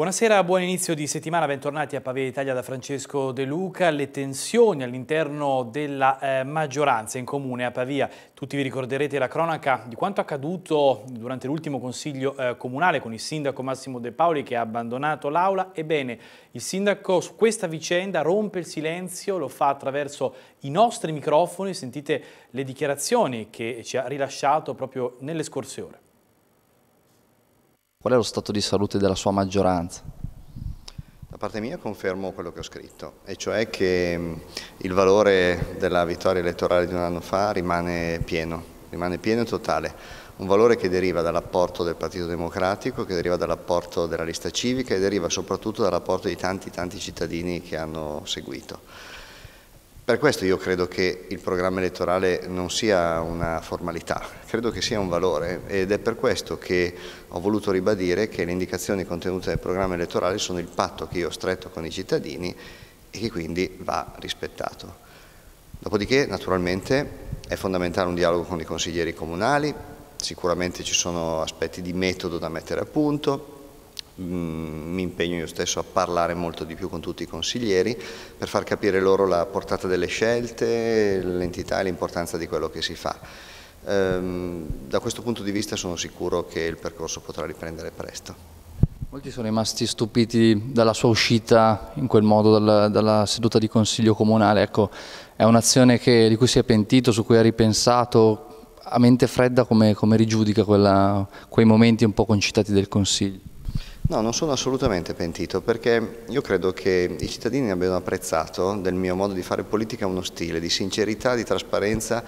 Buonasera, buon inizio di settimana, bentornati a Pavia Italia da Francesco De Luca. Le tensioni all'interno della eh, maggioranza in comune a Pavia. Tutti vi ricorderete la cronaca di quanto accaduto durante l'ultimo consiglio eh, comunale con il sindaco Massimo De Paoli che ha abbandonato l'aula. Ebbene, il sindaco su questa vicenda rompe il silenzio, lo fa attraverso i nostri microfoni. Sentite le dichiarazioni che ci ha rilasciato proprio nelle scorse ore. Qual è lo stato di salute della sua maggioranza? Da parte mia confermo quello che ho scritto, e cioè che mm, il valore della vittoria elettorale di un anno fa rimane pieno, rimane pieno e totale. Un valore che deriva dall'apporto del Partito Democratico, che deriva dall'apporto della lista civica e deriva soprattutto dall'apporto di tanti tanti cittadini che hanno seguito. Per questo io credo che il programma elettorale non sia una formalità, credo che sia un valore ed è per questo che ho voluto ribadire che le indicazioni contenute nel programma elettorale sono il patto che io ho stretto con i cittadini e che quindi va rispettato. Dopodiché naturalmente è fondamentale un dialogo con i consiglieri comunali, sicuramente ci sono aspetti di metodo da mettere a punto, Mm, mi impegno io stesso a parlare molto di più con tutti i consiglieri per far capire loro la portata delle scelte, l'entità e l'importanza di quello che si fa. Ehm, da questo punto di vista sono sicuro che il percorso potrà riprendere presto. Molti sono rimasti stupiti dalla sua uscita in quel modo dalla, dalla seduta di consiglio comunale, ecco, è un'azione di cui si è pentito, su cui ha ripensato, a mente fredda come, come rigiudica quella, quei momenti un po' concitati del consiglio? No, non sono assolutamente pentito perché io credo che i cittadini abbiano apprezzato del mio modo di fare politica uno stile di sincerità, di trasparenza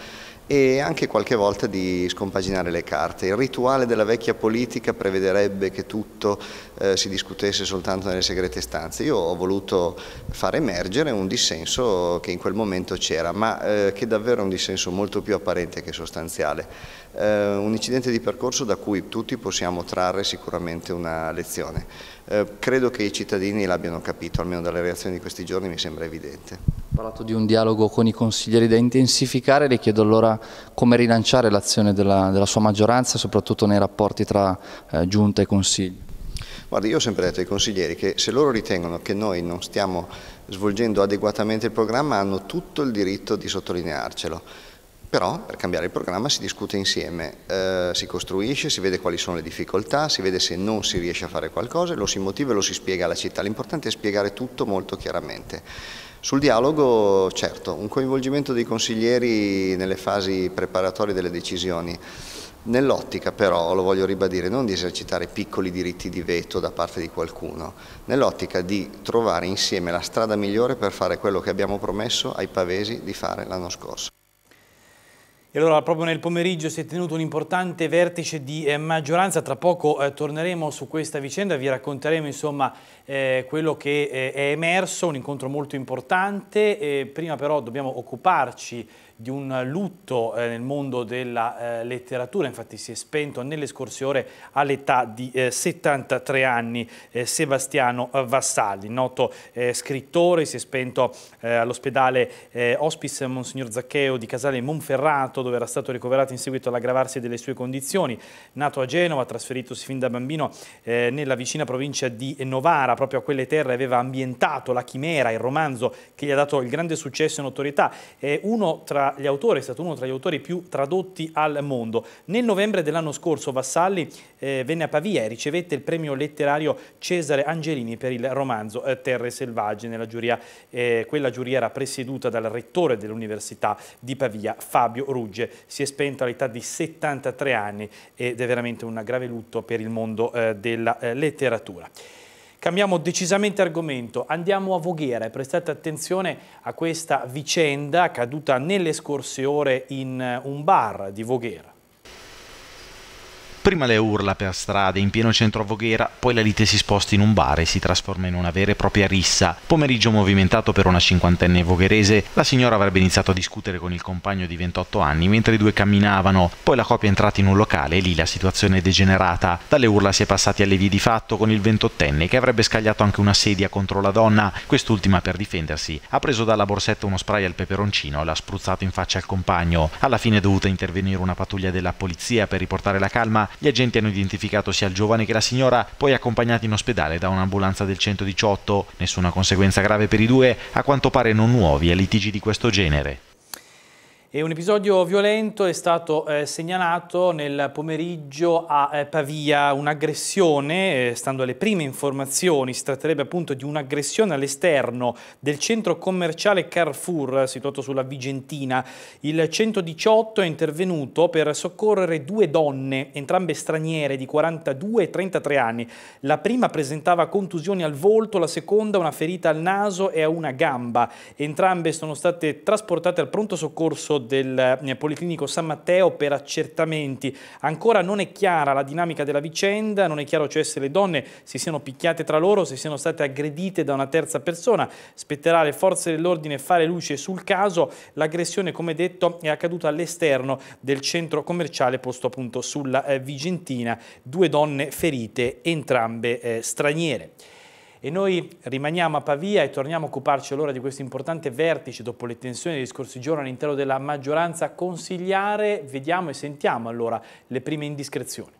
e anche qualche volta di scompaginare le carte. Il rituale della vecchia politica prevederebbe che tutto eh, si discutesse soltanto nelle segrete stanze. Io ho voluto far emergere un dissenso che in quel momento c'era, ma eh, che davvero è un dissenso molto più apparente che sostanziale eh, un incidente di percorso da cui tutti possiamo trarre sicuramente una lezione. Eh, credo che i cittadini l'abbiano capito, almeno dalle reazioni di questi giorni mi sembra evidente. Ha parlato di un dialogo con i consiglieri da intensificare, le chiedo allora come rilanciare l'azione della, della, sua maggioranza, soprattutto nei rapporti tra eh, giunta e consiglio. Guarda, io ho sempre detto ai consiglieri che se loro ritengono che noi non stiamo svolgendo adeguatamente il programma hanno tutto il diritto di sottolinearcelo però per cambiare il programma si discute insieme, eh, si costruisce, si vede quali sono le difficoltà, si vede se non si riesce a fare qualcosa, lo si motiva e lo si spiega alla città, l'importante è spiegare tutto molto chiaramente. Sul dialogo, certo, un coinvolgimento dei consiglieri nelle fasi preparatorie delle decisioni, Nell'ottica però, lo voglio ribadire, non di esercitare piccoli diritti di veto da parte di qualcuno, nell'ottica di trovare insieme la strada migliore per fare quello che abbiamo promesso ai pavesi di fare l'anno scorso. E allora proprio nel pomeriggio si è tenuto un importante vertice di eh, maggioranza, tra poco eh, torneremo su questa vicenda, vi racconteremo insomma eh, quello che eh, è emerso, un incontro molto importante, prima però dobbiamo occuparci di un lutto eh, nel mondo della eh, letteratura, infatti si è spento nelle scorse ore all'età di eh, 73 anni eh, Sebastiano eh, Vassalli, noto eh, scrittore, si è spento all'ospedale Hospice Monsignor Zaccheo di Casale Monferrato dove era stato ricoverato in seguito all'aggravarsi delle sue condizioni, nato a Genova, trasferitosi fin da bambino nella vicina provincia di Novara, proprio a quelle terre aveva ambientato La Chimera, il romanzo che gli ha dato il grande successo e notorietà, è uno tra gli autori, è stato uno tra gli autori più tradotti al mondo. Nel novembre dell'anno scorso Vassalli eh, venne a Pavia e ricevette il premio letterario Cesare Angelini per il romanzo eh, Terre selvagge. Nella giuria, eh, quella giuria era presieduta dal rettore dell'Università di Pavia, Fabio Rugge. Si è spento all'età di 73 anni ed è veramente un grave lutto per il mondo eh, della eh, letteratura. Cambiamo decisamente argomento, andiamo a Voghera e prestate attenzione a questa vicenda accaduta nelle scorse ore in eh, un bar di Voghera. Prima le urla per strada in pieno centro a Voghera, poi la lite si sposta in un bar e si trasforma in una vera e propria rissa. Pomeriggio movimentato per una cinquantenne vogherese, la signora avrebbe iniziato a discutere con il compagno di 28 anni mentre i due camminavano, poi la coppia è entrata in un locale e lì la situazione è degenerata. Dalle urla si è passati alle vie di fatto con il 28enne che avrebbe scagliato anche una sedia contro la donna, quest'ultima per difendersi ha preso dalla borsetta uno spray al peperoncino e l'ha spruzzato in faccia al compagno. Alla fine è dovuta intervenire una pattuglia della polizia per riportare la calma gli agenti hanno identificato sia il giovane che la signora, poi accompagnati in ospedale da un'ambulanza del 118. Nessuna conseguenza grave per i due, a quanto pare non nuovi a litigi di questo genere. E un episodio violento è stato eh, segnalato nel pomeriggio a eh, Pavia, un'aggressione, eh, stando alle prime informazioni, si tratterebbe appunto di un'aggressione all'esterno del centro commerciale Carrefour, situato sulla Vigentina. Il 118 è intervenuto per soccorrere due donne, entrambe straniere di 42 e 33 anni. La prima presentava contusioni al volto, la seconda una ferita al naso e a una gamba. Entrambe sono state trasportate al pronto soccorso del eh, Policlinico San Matteo per accertamenti. Ancora non è chiara la dinamica della vicenda, non è chiaro cioè se le donne si siano picchiate tra loro, se siano state aggredite da una terza persona. Spetterà alle forze dell'ordine fare luce sul caso. L'aggressione, come detto, è accaduta all'esterno del centro commerciale posto appunto sulla eh, Vigentina. Due donne ferite, entrambe eh, straniere. E noi rimaniamo a Pavia e torniamo a occuparci allora di questo importante vertice dopo le tensioni degli scorsi giorni all'interno della maggioranza consigliare. Vediamo e sentiamo allora le prime indiscrezioni.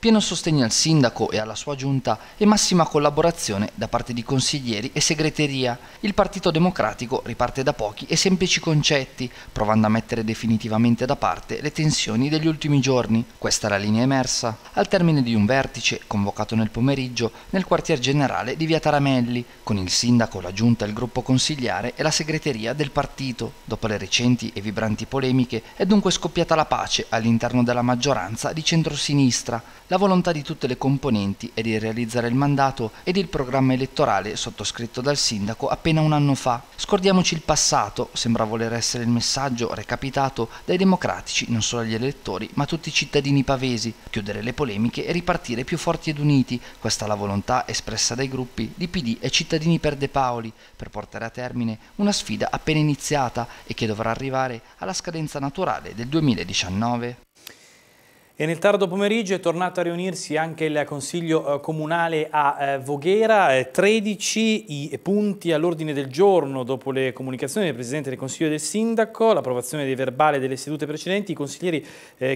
Pieno sostegno al sindaco e alla sua giunta e massima collaborazione da parte di consiglieri e segreteria. Il Partito Democratico riparte da pochi e semplici concetti, provando a mettere definitivamente da parte le tensioni degli ultimi giorni. Questa è la linea emersa. Al termine di un vertice, convocato nel pomeriggio, nel quartier generale di Via Taramelli, con il sindaco, la giunta, il gruppo consigliare e la segreteria del partito. Dopo le recenti e vibranti polemiche è dunque scoppiata la pace all'interno della maggioranza di centrosinistra la volontà di tutte le componenti è di realizzare il mandato ed il programma elettorale sottoscritto dal sindaco appena un anno fa. Scordiamoci il passato, sembra voler essere il messaggio recapitato dai democratici non solo agli elettori ma a tutti i cittadini pavesi, chiudere le polemiche e ripartire più forti ed uniti, questa è la volontà espressa dai gruppi di PD e Cittadini per De Paoli per portare a termine una sfida appena iniziata e che dovrà arrivare alla scadenza naturale del 2019. E nel tardo pomeriggio è tornato a riunirsi anche il Consiglio eh, Comunale a eh, Voghera, 13 eh, i punti all'ordine del giorno dopo le comunicazioni del Presidente del Consiglio e del Sindaco, l'approvazione dei verbali delle sedute precedenti, i consiglieri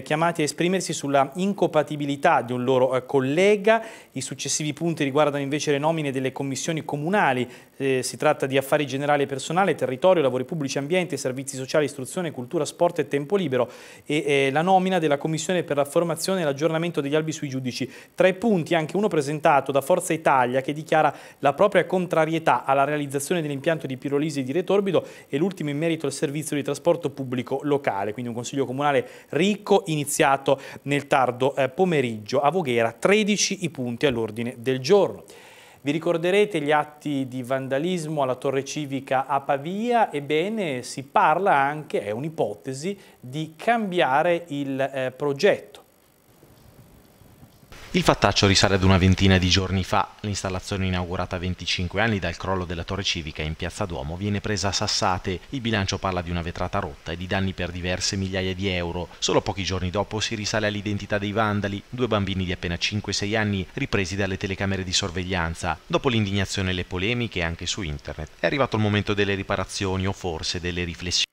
chiamati a esprimersi sulla incompatibilità di un loro collega, i successivi punti riguardano invece le nomine delle commissioni comunali, si tratta di affari generali e personale, territorio, lavori pubblici, ambiente, servizi sociali, istruzione, cultura, sport e tempo libero e la nomina della commissione per la formazione e l'aggiornamento degli albi sui giudici. Tra i punti, anche uno presentato da Forza Italia che dichiara la propria contrarietà alla realizzazione dell'impianto di Pirolisi di Retorbido e l'ultimo in merito al servizio di trasporto pubblico locale, quindi un consiglio comunale ricco iniziato nel tardo eh, pomeriggio a Voghera, 13 i punti all'ordine del giorno. Vi ricorderete gli atti di vandalismo alla torre civica a Pavia? Ebbene, si parla anche, è un'ipotesi, di cambiare il eh, progetto. Il fattaccio risale ad una ventina di giorni fa. L'installazione inaugurata 25 anni dal crollo della torre civica in Piazza Duomo viene presa a sassate. Il bilancio parla di una vetrata rotta e di danni per diverse migliaia di euro. Solo pochi giorni dopo si risale all'identità dei vandali, due bambini di appena 5-6 anni ripresi dalle telecamere di sorveglianza. Dopo l'indignazione e le polemiche anche su internet è arrivato il momento delle riparazioni o forse delle riflessioni.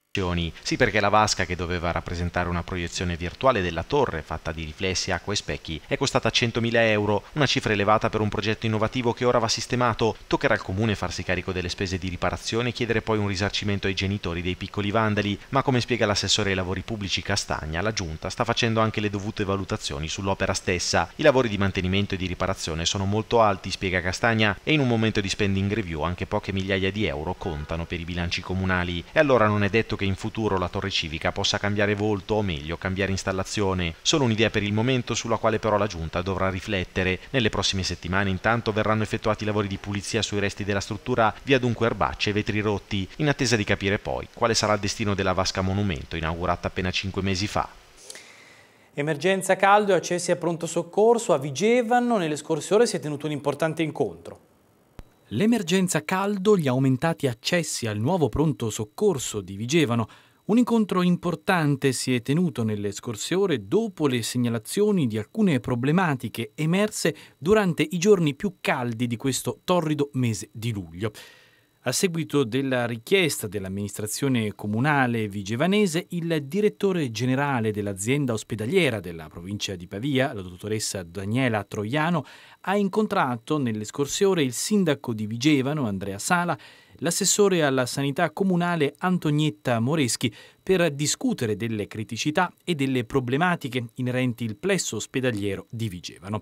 Sì, perché la vasca che doveva rappresentare una proiezione virtuale della torre fatta di riflessi, acqua e specchi è costata 100.000 euro, una cifra elevata per un progetto innovativo che ora va sistemato. Toccherà al comune farsi carico delle spese di riparazione e chiedere poi un risarcimento ai genitori dei piccoli vandali, ma come spiega l'assessore ai lavori pubblici Castagna, la giunta sta facendo anche le dovute valutazioni sull'opera stessa. I lavori di mantenimento e di riparazione sono molto alti, spiega Castagna, e in un momento di spending review anche poche migliaia di euro contano per i bilanci comunali. E allora non è detto che che in futuro la torre civica possa cambiare volto o meglio cambiare installazione. Solo un'idea per il momento sulla quale però la giunta dovrà riflettere. Nelle prossime settimane intanto verranno effettuati lavori di pulizia sui resti della struttura via dunque erbacce e vetri rotti, in attesa di capire poi quale sarà il destino della vasca monumento inaugurata appena 5 mesi fa. Emergenza caldo e accessi a pronto soccorso a Vigevano. Nelle scorse ore si è tenuto un importante incontro. L'emergenza caldo, gli aumentati accessi al nuovo pronto soccorso di Vigevano. Un incontro importante si è tenuto nelle scorse ore dopo le segnalazioni di alcune problematiche emerse durante i giorni più caldi di questo torrido mese di luglio. A seguito della richiesta dell'amministrazione comunale vigevanese, il direttore generale dell'azienda ospedaliera della provincia di Pavia, la dottoressa Daniela Troiano, ha incontrato nelle scorse ore il sindaco di Vigevano, Andrea Sala, l'assessore alla sanità comunale Antonietta Moreschi per discutere delle criticità e delle problematiche inerenti il plesso ospedaliero di Vigevano.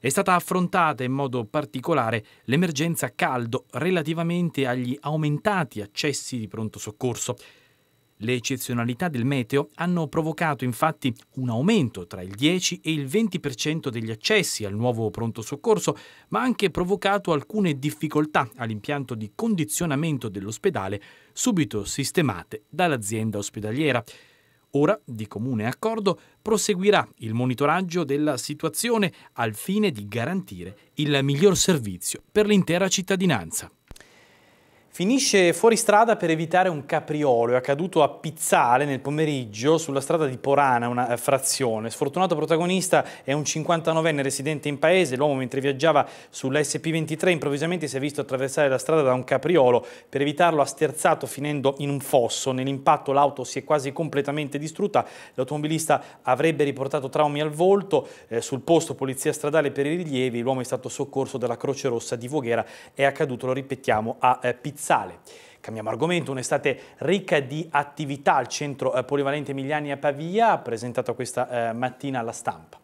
È stata affrontata in modo particolare l'emergenza caldo relativamente agli aumentati accessi di pronto soccorso. Le eccezionalità del meteo hanno provocato infatti un aumento tra il 10 e il 20% degli accessi al nuovo pronto soccorso, ma anche provocato alcune difficoltà all'impianto di condizionamento dell'ospedale subito sistemate dall'azienda ospedaliera. Ora, di comune accordo, proseguirà il monitoraggio della situazione al fine di garantire il miglior servizio per l'intera cittadinanza. Finisce fuori strada per evitare un capriolo, è accaduto a Pizzale nel pomeriggio sulla strada di Porana, una eh, frazione. Sfortunato protagonista è un 59enne residente in paese, l'uomo mentre viaggiava sulla SP23 improvvisamente si è visto attraversare la strada da un capriolo, per evitarlo ha sterzato finendo in un fosso, nell'impatto l'auto si è quasi completamente distrutta, l'automobilista avrebbe riportato traumi al volto, eh, sul posto polizia stradale per i rilievi, l'uomo è stato soccorso dalla Croce Rossa di Voghera, è accaduto, lo ripetiamo, a eh, Pizzale Pizzale. Cambiamo argomento, un'estate ricca di attività al centro eh, polivalente Emiliani a Pavia, presentato questa eh, mattina alla stampa.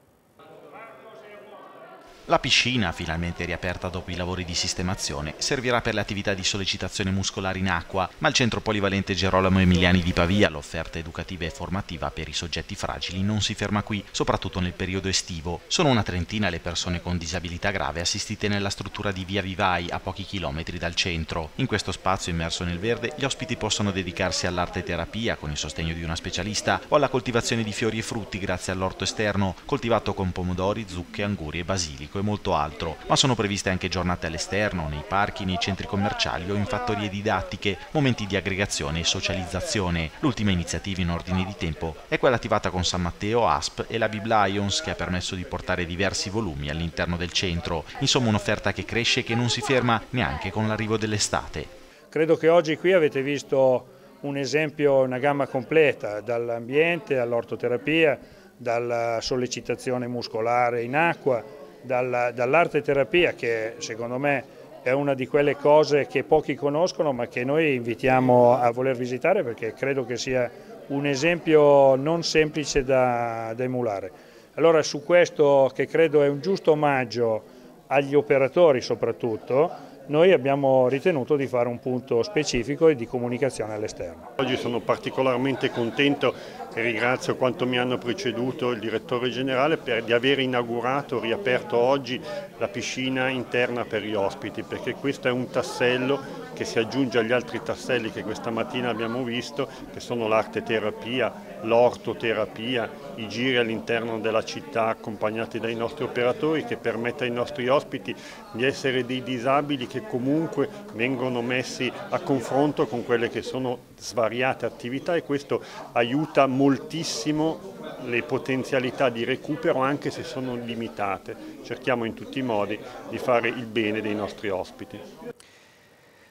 La piscina, finalmente riaperta dopo i lavori di sistemazione, servirà per le attività di sollecitazione muscolare in acqua, ma il centro polivalente Gerolamo Emiliani di Pavia, l'offerta educativa e formativa per i soggetti fragili, non si ferma qui, soprattutto nel periodo estivo. Sono una trentina le persone con disabilità grave assistite nella struttura di Via Vivai, a pochi chilometri dal centro. In questo spazio immerso nel verde, gli ospiti possono dedicarsi all'arte terapia con il sostegno di una specialista o alla coltivazione di fiori e frutti grazie all'orto esterno, coltivato con pomodori, zucche, anguri e basilico e molto altro, ma sono previste anche giornate all'esterno, nei parchi, nei centri commerciali o in fattorie didattiche, momenti di aggregazione e socializzazione. L'ultima iniziativa in ordine di tempo è quella attivata con San Matteo, ASP e la Biblions che ha permesso di portare diversi volumi all'interno del centro, insomma un'offerta che cresce e che non si ferma neanche con l'arrivo dell'estate. Credo che oggi qui avete visto un esempio, una gamma completa, dall'ambiente all'ortoterapia, dalla sollecitazione muscolare in acqua, dall'arte terapia che secondo me è una di quelle cose che pochi conoscono ma che noi invitiamo a voler visitare perché credo che sia un esempio non semplice da, da emulare. Allora su questo che credo è un giusto omaggio agli operatori soprattutto, noi abbiamo ritenuto di fare un punto specifico e di comunicazione all'esterno. Oggi sono particolarmente contento e ringrazio quanto mi hanno preceduto il direttore generale per di aver inaugurato, riaperto oggi la piscina interna per gli ospiti perché questo è un tassello che si aggiunge agli altri tasselli che questa mattina abbiamo visto che sono l'arte terapia l'ortoterapia, i giri all'interno della città accompagnati dai nostri operatori che permette ai nostri ospiti di essere dei disabili che comunque vengono messi a confronto con quelle che sono svariate attività e questo aiuta moltissimo le potenzialità di recupero anche se sono limitate. Cerchiamo in tutti i modi di fare il bene dei nostri ospiti.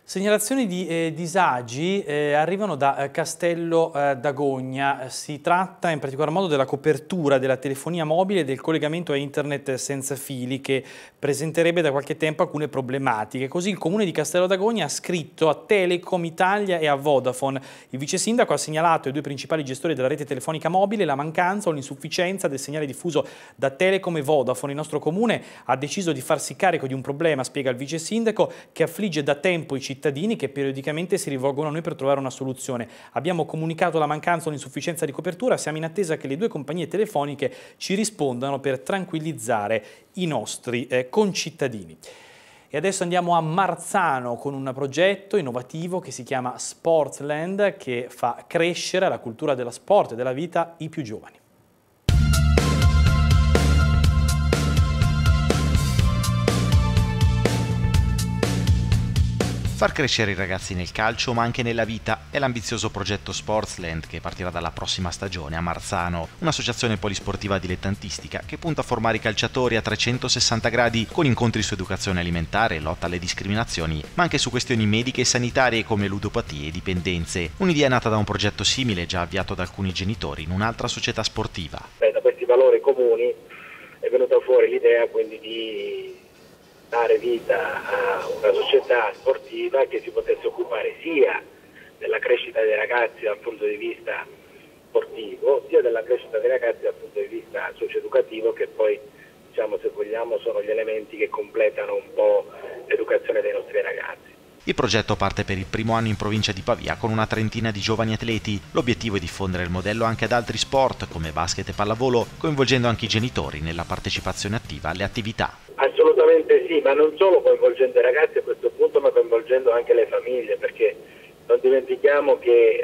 Segnalazioni di eh, disagi eh, arrivano da eh, Castello eh, d'Agogna, si tratta in particolar modo della copertura della telefonia mobile e del collegamento a internet senza fili che presenterebbe da qualche tempo alcune problematiche. Così il comune di Castello d'Agogna ha scritto a Telecom Italia e a Vodafone. Il vice sindaco ha segnalato ai due principali gestori della rete telefonica mobile la mancanza o l'insufficienza del segnale diffuso da Telecom e Vodafone. Il nostro comune ha deciso di farsi carico di un problema, spiega il vice sindaco, che affligge da tempo i cittadini cittadini che periodicamente si rivolgono a noi per trovare una soluzione. Abbiamo comunicato la mancanza o l'insufficienza di copertura, siamo in attesa che le due compagnie telefoniche ci rispondano per tranquillizzare i nostri eh, concittadini. E adesso andiamo a Marzano con un progetto innovativo che si chiama Sportland che fa crescere la cultura della sport e della vita i più giovani. Far crescere i ragazzi nel calcio ma anche nella vita è l'ambizioso progetto Sportsland che partirà dalla prossima stagione a Marzano, un'associazione polisportiva dilettantistica che punta a formare i calciatori a 360 gradi con incontri su educazione alimentare, lotta alle discriminazioni, ma anche su questioni mediche e sanitarie come ludopatie e dipendenze. Un'idea nata da un progetto simile già avviato da alcuni genitori in un'altra società sportiva. Beh, da questi valori comuni è venuta fuori l'idea quindi di dare vita a una società sportiva che si potesse occupare sia della crescita dei ragazzi dal punto di vista sportivo, sia della crescita dei ragazzi dal punto di vista socioeducativo che poi diciamo, se vogliamo sono gli elementi che completano un po' l'educazione dei nostri ragazzi. Il progetto parte per il primo anno in provincia di Pavia con una trentina di giovani atleti. L'obiettivo è diffondere il modello anche ad altri sport come basket e pallavolo, coinvolgendo anche i genitori nella partecipazione attiva alle attività sì, ma non solo coinvolgendo i ragazzi a questo punto, ma coinvolgendo anche le famiglie, perché non dimentichiamo che eh,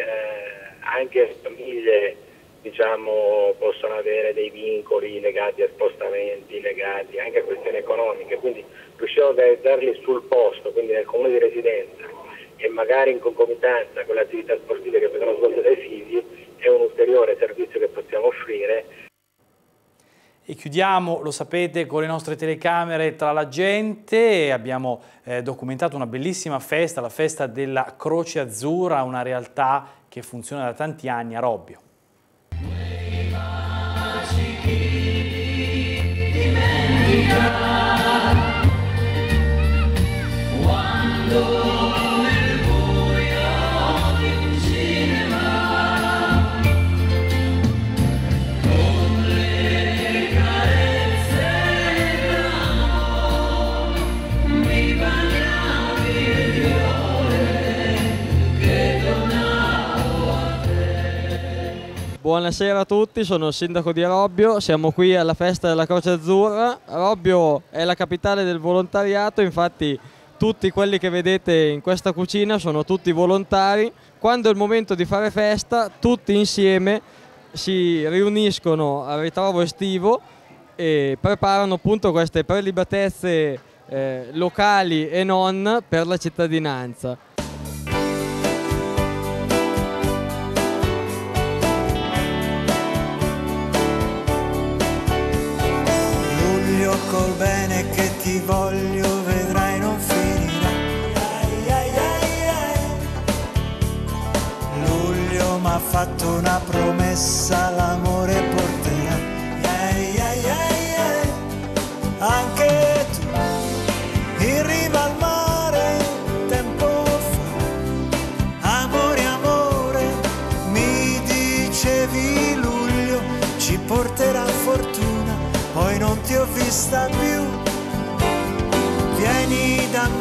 anche le famiglie diciamo, possono avere dei vincoli legati a spostamenti, legati anche a questioni economiche, quindi riusciamo a organizzarli sul posto, quindi nel comune di residenza e magari in concomitanza con le attività sportive che vengono svolte dai figli, è un ulteriore servizio che possiamo offrire e chiudiamo, lo sapete, con le nostre telecamere tra la gente. Abbiamo eh, documentato una bellissima festa, la festa della Croce Azzurra, una realtà che funziona da tanti anni a Robbio. Buonasera a tutti, sono il sindaco di Robbio, siamo qui alla festa della Croce Azzurra. Robbio è la capitale del volontariato, infatti tutti quelli che vedete in questa cucina sono tutti volontari. Quando è il momento di fare festa, tutti insieme si riuniscono al ritrovo estivo e preparano appunto queste prelibatezze eh, locali e non per la cittadinanza.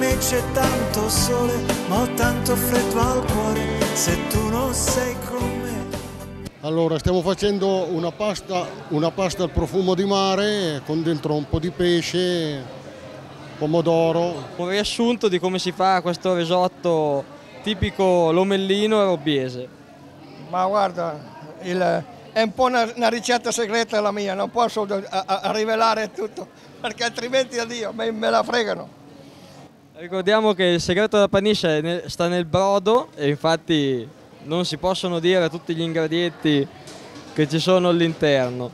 me c'è tanto sole, ma ho tanto freddo al cuore se tu non sei con me. Allora, stiamo facendo una pasta, una pasta al profumo di mare con dentro un po' di pesce, pomodoro. Un riassunto di come si fa questo risotto tipico lomellino e robbiese. Ma guarda, il, è un po' una, una, ricetta segreta la mia, non posso a, a, a rivelare tutto, perché altrimenti addio, me, me la fregano. Ricordiamo che il segreto della panisce sta nel brodo e infatti non si possono dire tutti gli ingredienti che ci sono all'interno.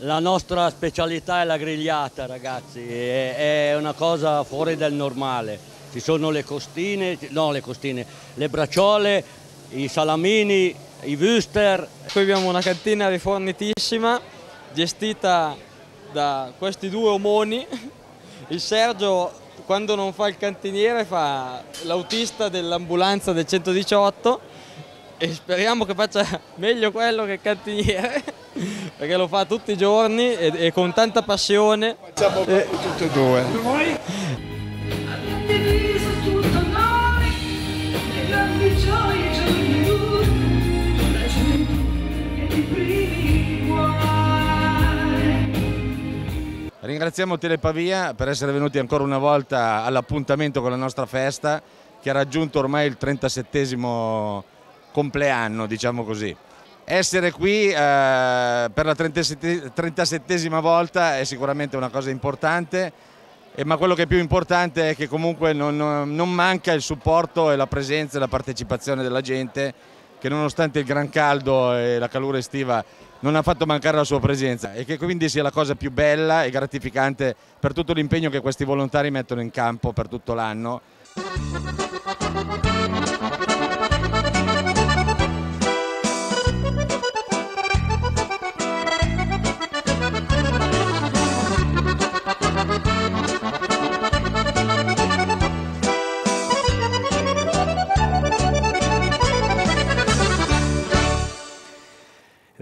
La nostra specialità è la grigliata ragazzi, è, una cosa fuori dal normale. Ci sono le costine, no le costine, le bracciole, i salamini, i wuster. Qui abbiamo una cantina rifornitissima gestita da questi due omoni. Il Sergio quando non fa il cantiniere fa l'autista dell'ambulanza del 118 e speriamo che faccia meglio quello che il cantiniere perché lo fa tutti i giorni e, e con tanta passione. Facciamo e... Eh. tutti e due. ringraziamo Telepavia per essere venuti ancora una volta all'appuntamento con la nostra festa che ha raggiunto ormai il 37 compleanno, diciamo così. Essere qui eh, per la 37 volta è sicuramente una cosa importante, eh, ma quello che è più importante è che comunque non, non manca il supporto e la presenza e la partecipazione della gente che nonostante il gran caldo e la calura estiva non ha fatto mancare la sua presenza e che quindi sia la cosa più bella e gratificante per tutto l'impegno che questi volontari mettono in campo per tutto l'anno.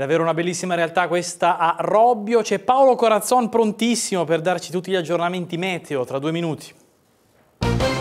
Davvero una bellissima realtà questa a Robbio. C'è Paolo Corazzon prontissimo per darci tutti gli aggiornamenti meteo tra due minuti.